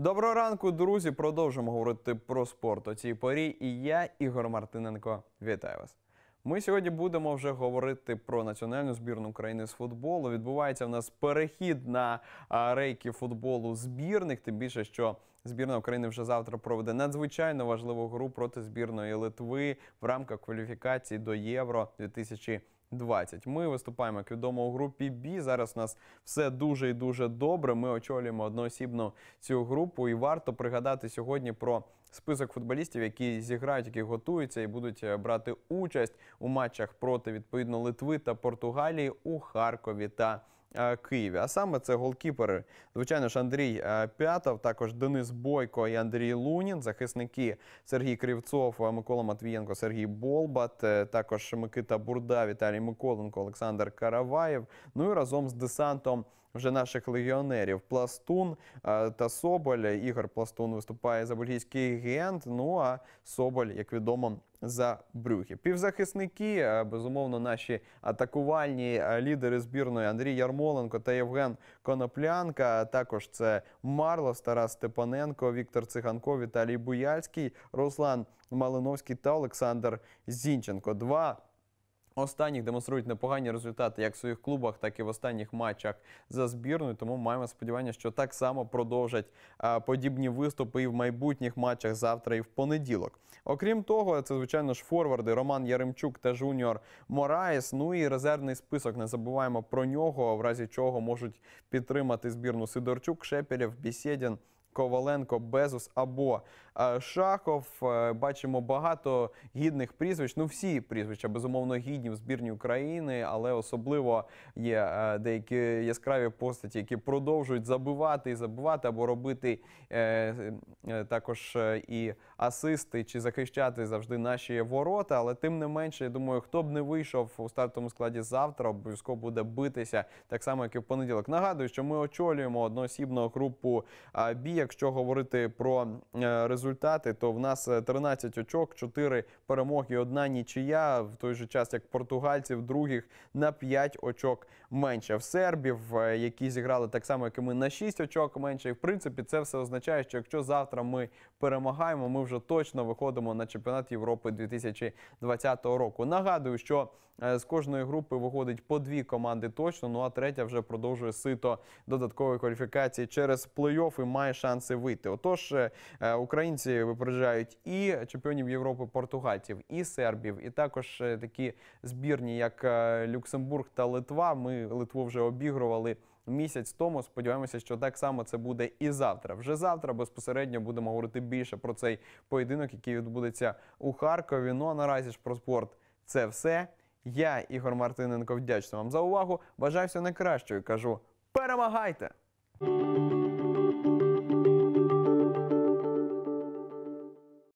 Доброго ранку, друзі. Продовжимо говорити про спорт у цій порі. І я, Ігор Мартиненко, вітаю вас. Ми сьогодні будемо вже говорити про національну збірну України з футболу. Відбувається в нас перехід на рейки футболу збірних. Тим більше, що збірна України вже завтра проведе надзвичайно важливу гру проти збірної Литви в рамках кваліфікації до Євро 2020. 20. Ми виступаємо, як відомо, у групі B. Зараз у нас все дуже і дуже добре. Ми очолюємо одноосібно цю групу, і варто пригадати сьогодні про список футболістів, які зіграють, які готуються і будуть е, брати участь у матчах проти відповідно Литви та Португалії у Харкові та. Е, Києві. А саме це голкіпери. Звичайно ж, Андрій е, П'ятов, також Денис Бойко і Андрій Лунін, захисники Сергій Кривцов, е, Микола Матвієнко, Сергій Болбат, також Микита Бурда, Віталій Миколенко, Олександр Караваєв. Ну і разом з десантом вже наших легіонерів. Пластун е, та Соболь. Ігор Пластун виступає за бельгійський гент. Ну а Соболь, як відомо, за брюхи. Півзахисники, е, безумовно, наші атакувальні е, лідери збірної Андрій Ярмоленко та Євген Коноплянка. Також це Марлос, Тарас Степаненко, Віктор Циганко, Віталій Буяльський, Руслан Малиновський та Олександр Зінченко. Два Останніх демонструють непогані результати як в своїх клубах, так і в останніх матчах за збірною. Тому маємо сподівання, що так само продовжать подібні виступи і в майбутніх матчах завтра і в понеділок. Окрім того, це звичайно ж форварди Роман Яремчук та Жуніор Мораєс. Ну і резервний список. Не забуваємо про нього, в разі чого можуть підтримати збірну Сидорчук, Шепелєв, Бісєдін – Коваленко, Безус або е, Шахов. Е, бачимо багато гідних прізвищ. Ну, всі прізвища безумовно гідні в збірні України, але особливо є е, деякі яскраві постаті, які продовжують забивати і забивати або робити також і асисти чи захищати завжди наші ворота. Але тим не менше, я думаю, хто б не вийшов у стартовому складі завтра, обов'язково буде битися так само, як і в понеділок. Нагадую, що ми очолюємо одноосібну групу бій якщо говорити про е, результати, то в нас 13 е, очок, 4 перемоги, одна нічия в той же час, як португальців, других на 5 очок менше в сербів, е, які зіграли так само, як і ми на 6 очок менше. І в принципі, це все означає, що якщо завтра ми перемагаємо, ми вже точно виходимо на чемпіонат Європи 2020 року. Нагадую, що з кожної групи виходить по дві команди точно. Ну а третя вже продовжує сито додаткової кваліфікації через плей-офф і має шанс шанси вийти. Отож, е, е, українці випереджають і чемпіонів Європи португальців, і сербів, і також е, такі збірні, як Люксембург та Литва. Ми Литву вже обігрували. Місяць тому сподіваємося, що так само це буде і завтра. Вже завтра безпосередньо будемо говорити більше про цей поєдинок, який відбудеться у Харкові. Ну а наразі ж про спорт це все. Я Ігор Мартиненко вдячний вам за увагу. Бажаю всього найкращого. Кажу перемагайте!